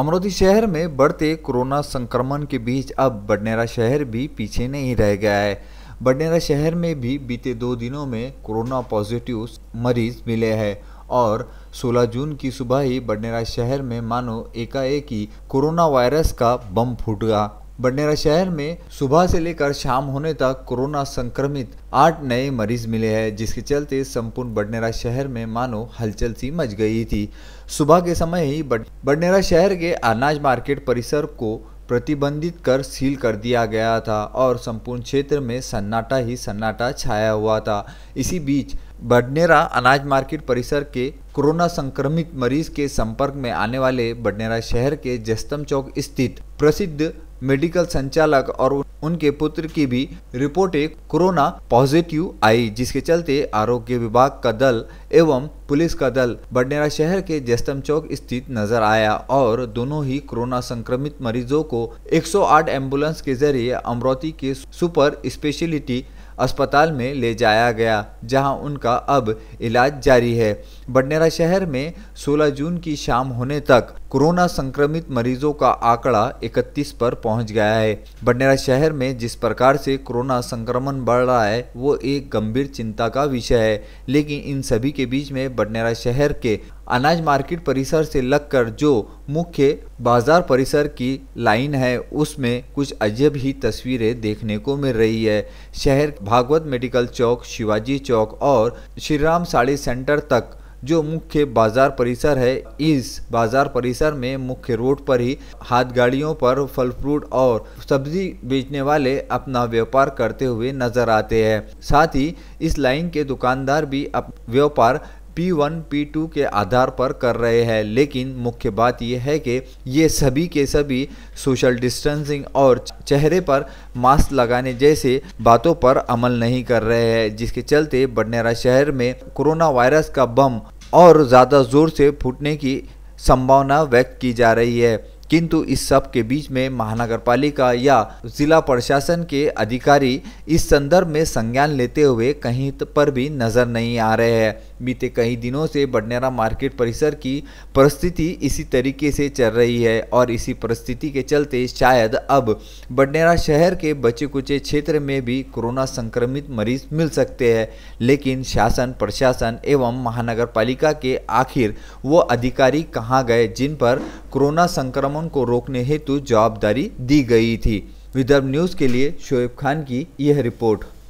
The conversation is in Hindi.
अमरोधी शहर में बढ़ते कोरोना संक्रमण के बीच अब बडनेरा शहर भी पीछे नहीं रह गया है बडनेरा शहर में भी बीते दो दिनों में कोरोना पॉजिटिव मरीज मिले हैं और 16 जून की सुबह ही बडनेरा शहर में मानो एकाएक ही कोरोना वायरस का बम फूट गया बडनेरा शहर में सुबह से लेकर शाम होने तक कोरोना संक्रमित आठ नए मरीज मिले हैं जिसके चलते संपूर्ण बडनेरा शहर में मानो हलचल सी मच गई थी सुबह के समय ही बडनेरा शहर के अनाज मार्केट परिसर को प्रतिबंधित कर सील कर दिया गया था और संपूर्ण क्षेत्र में सन्नाटा ही सन्नाटा छाया हुआ था इसी बीच बडनेरा अनाज मार्केट परिसर के कोरोना संक्रमित मरीज के संपर्क में आने वाले बडनेरा शहर के जस्तम चौक स्थित प्रसिद्ध मेडिकल संचालक और उनके पुत्र की भी रिपोर्टें कोरोना पॉजिटिव आई जिसके चलते आरोग्य विभाग का दल एवं पुलिस का दल बडनेरा शहर के जस्तम चौक स्थित नजर आया और दोनों ही कोरोना संक्रमित मरीजों को 108 एम्बुलेंस के जरिए अमरावती के सुपर स्पेशलिटी अस्पताल में ले जाया गया जहां उनका अब इलाज जारी है बडनेरा शहर में 16 जून की शाम होने तक कोरोना संक्रमित मरीजों का आंकड़ा 31 पर पहुंच गया है बडनेरा शहर में जिस प्रकार से कोरोना संक्रमण बढ़ रहा है वो एक गंभीर चिंता का विषय है लेकिन इन सभी के बीच में बडनेरा शहर के अनाज मार्केट परिसर से लगकर जो मुख्य बाजार परिसर की लाइन है उसमें कुछ अजब ही तस्वीरें देखने को मिल रही है शहर भागवत मेडिकल चौक शिवाजी चौक और श्रीराम साड़ी सेंटर तक जो मुख्य बाजार परिसर है इस बाजार परिसर में मुख्य रोड पर ही हाथ गाड़ियों पर फल फ्रूट और सब्जी बेचने वाले अपना व्यापार करते हुए नजर आते हैं साथ ही इस लाइन के दुकानदार भी व्यापार P1, P2 के आधार पर कर रहे हैं लेकिन मुख्य बात यह है कि ये सभी के सभी सोशल डिस्टेंसिंग और चेहरे पर मास्क लगाने जैसे बातों पर अमल नहीं कर रहे हैं जिसके चलते बडनेरा शहर में कोरोना वायरस का बम और ज़्यादा जोर से फूटने की संभावना व्यक्त की जा रही है किंतु इस सब के बीच में महानगर पालिका या जिला प्रशासन के अधिकारी इस संदर्भ में संज्ञान लेते हुए कहीं पर भी नजर नहीं आ रहे हैं बीते कई दिनों से बडनेरा मार्केट परिसर की परिस्थिति इसी तरीके से चल रही है और इसी परिस्थिति के चलते शायद अब बडनेरा शहर के बचे कुचे क्षेत्र में भी कोरोना संक्रमित मरीज मिल सकते हैं लेकिन शासन प्रशासन एवं महानगर पालिका के आखिर वो अधिकारी कहाँ गए जिन पर कोरोना संक्रमण को रोकने हेतु जवाबदारी दी गई थी विदर्भ न्यूज़ के लिए शोएब खान की यह रिपोर्ट